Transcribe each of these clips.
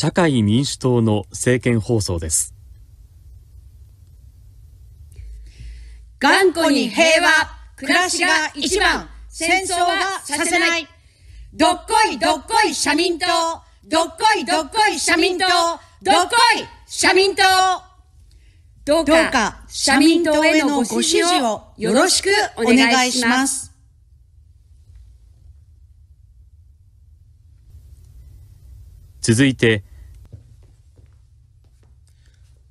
社会民主党の政見放送です。頑固に平和、暮らしが一番、戦争はさせない。どっこいどっこい社民党、どっこいどっこい社民党、どっこい社民党。どうか社民党へのご支持をよろしくお願いします。続いて、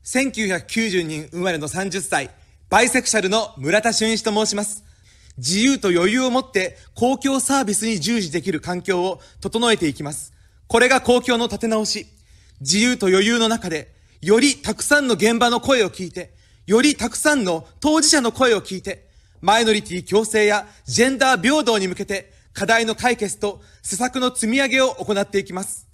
1990年生まれの30歳、バイセクシャルの村田俊一と申します。自由と余裕を持って公共サービスに従事できる環境を整えていきます。これが公共の立て直し。自由と余裕の中で、よりたくさんの現場の声を聞いて、よりたくさんの当事者の声を聞いて、マイノリティ共生やジェンダー平等に向けて課題の解決と施策の積み上げを行っていきます。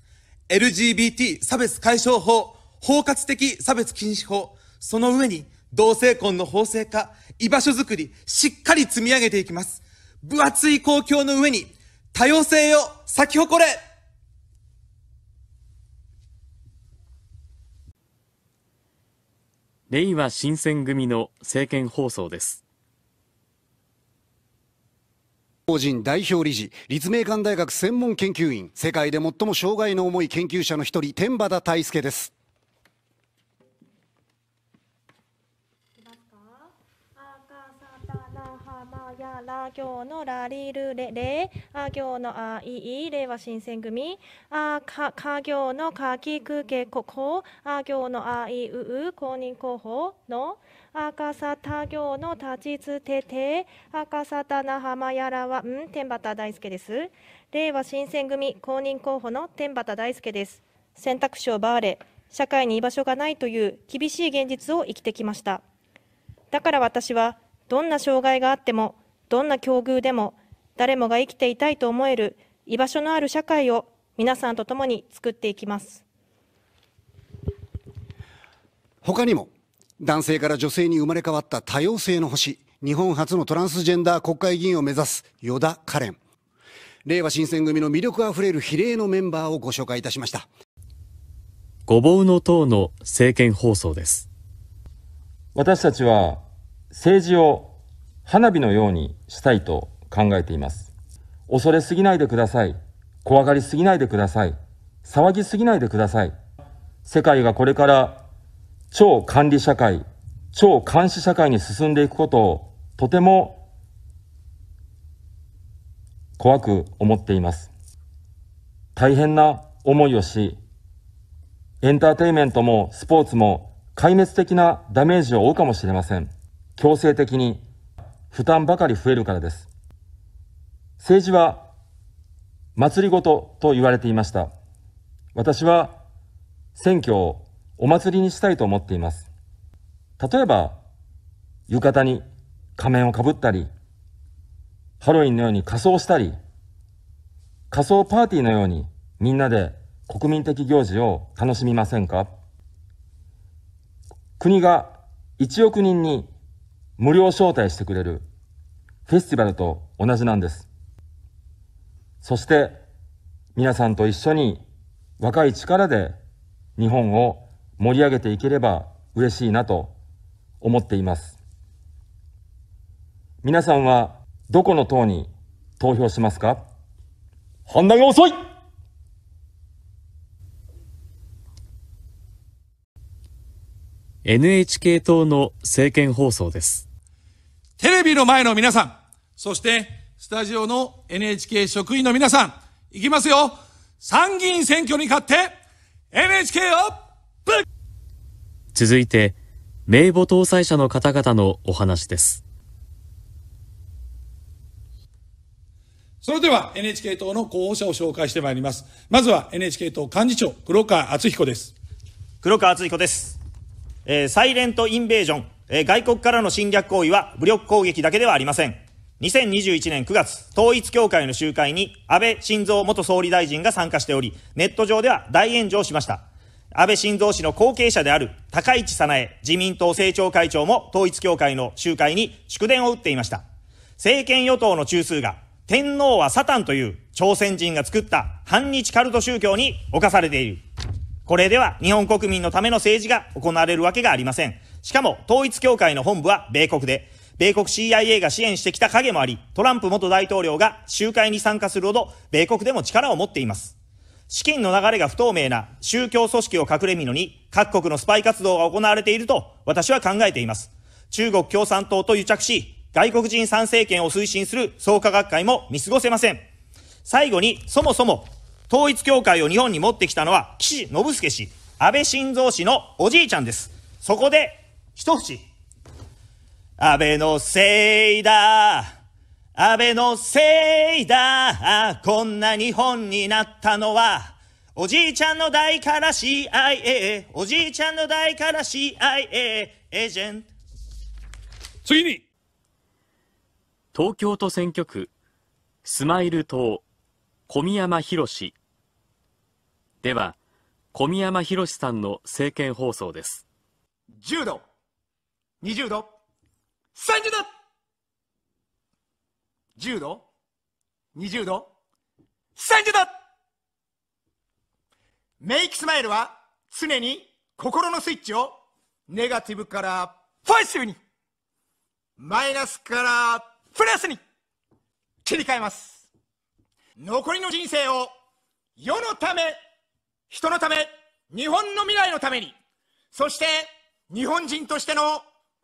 LGBT 差別解消法包括的差別禁止法、その上に同性婚の法制化、居場所づくり、しっかり積み上げていきます。分厚い公共の上に多様性を咲き誇れ令和新選組の政見放送です。法人代表理事、立命館大学専門研究員、世界で最も障害の重い研究者の一人、天馬田大輔です。ラら今日のラリルレレあ今日のあいい令和新選組あかか行のかきくけここあ今日のあいうう公認候補の赤さた行の立ちつてて赤さたなはまやらはん天畑大輔です令和新選組公認候補の天畑大輔です選択肢を奪われ社会に居場所がないという厳しい現実を生きてきましただから私はどんな障害があってもどんな境遇でも誰もが生きていたいと思える居場所のある社会を皆さんと共に作っていきます他にも男性から女性に生まれ変わった多様性の星日本初のトランスジェンダー国会議員を目指す依田カレンいわ新選組の魅力あふれる比例のメンバーをご紹介いたしましたごぼうの党の政見放送です私たちは政治を花火のようにしたいと考えています。恐れすぎないでください。怖がりすぎないでください。騒ぎすぎないでください。世界がこれから超管理社会、超監視社会に進んでいくことをとても怖く思っています。大変な思いをし、エンターテインメントもスポーツも壊滅的なダメージを負うかもしれません。強制的に負担ばかり増えるからです。政治は祭りごとと言われていました。私は選挙をお祭りにしたいと思っています。例えば、浴衣に仮面をかぶったり、ハロウィンのように仮装したり、仮装パーティーのようにみんなで国民的行事を楽しみませんか国が1億人に無料招待してくれるフェスティバルと同じなんです。そして、皆さんと一緒に若い力で日本を盛り上げていければ嬉しいなと思っています。皆さんはどこの党に投票しますか判断が遅い！NHK 党の政見放送です。テレビの前の皆さん、そしてスタジオの NHK 職員の皆さん、いきますよ参議院選挙に勝って NHK をぶっ続いて、名簿搭載者の方々のお話です。それでは NHK 党の候補者を紹介してまいります。まずは NHK 党幹事長、黒川敦彦です。黒川敦彦です。えー、サイレントインベージョン、え外国からの侵略行為は武力攻撃だけではありません。2021年9月、統一教会の集会に安倍晋三元総理大臣が参加しており、ネット上では大炎上しました。安倍晋三氏の後継者である高市早苗自民党政調会長も統一教会の集会に祝電を打っていました。政権与党の中枢が天皇はサタンという朝鮮人が作った反日カルト宗教に侵されている。これでは日本国民のための政治が行われるわけがありません。しかも、統一教会の本部は米国で、米国 CIA が支援してきた影もあり、トランプ元大統領が集会に参加するほど、米国でも力を持っています。資金の流れが不透明な宗教組織を隠れみのに、各国のスパイ活動が行われていると、私は考えています。中国共産党と癒着し、外国人参政権を推進する創価学会も見過ごせません。最後に、そもそも、統一教会を日本に持ってきたのは、岸信介氏、安倍晋三氏のおじいちゃんです。そこで、一節。安倍のせいだ。安倍のせいだ。こんな日本になったのは。おじいちゃんの代から CIA。おじいちゃんの代から CIA。エージェント。次に。東京都選挙区、スマイル党、小宮山博では、小宮山博さんの政見放送です。柔道20度30度10度20度30度メイクスマイルは常に心のスイッチをネガティブからポジティブにマイナスからプラスに切り替えます残りの人生を世のため人のため日本の未来のためにそして日本人としての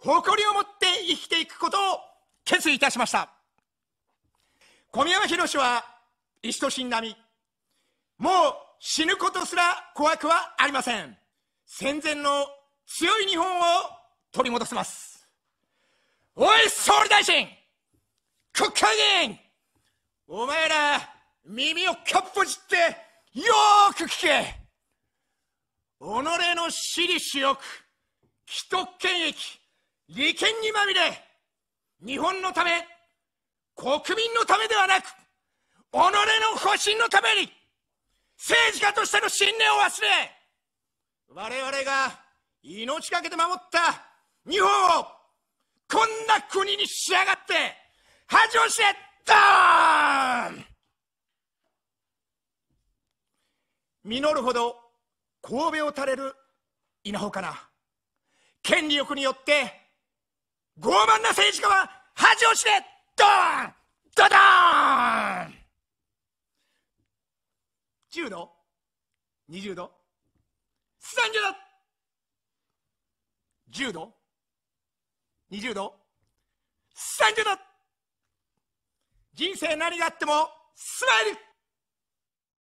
誇りを持って生きていくことを決意いたしました小宮山博は石と死んだみもう死ぬことすら怖くはありません戦前の強い日本を取り戻せますおい総理大臣国会議員お前ら耳をかっぽじってよーく聞け己の私利私欲既得権益利権にまみれ日本のため国民のためではなく己の保身のために政治家としての信念を忘れ我々が命かけで守った日本をこんな国に仕上がって恥をしてドーン実るほど神戸を垂れる稲穂かな権力によって傲慢な政治家は恥を知れドーンドドーン !10 度 ?20 度 ?30 度 ?10 度 ?20 度 ?30 度人生何があってもスマイル